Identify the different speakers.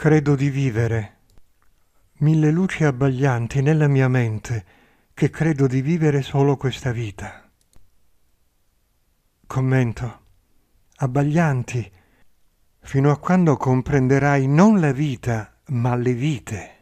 Speaker 1: Credo di vivere. Mille luci abbaglianti nella mia mente che credo di vivere solo questa vita. Commento. Abbaglianti fino a quando comprenderai non la vita, ma le vite.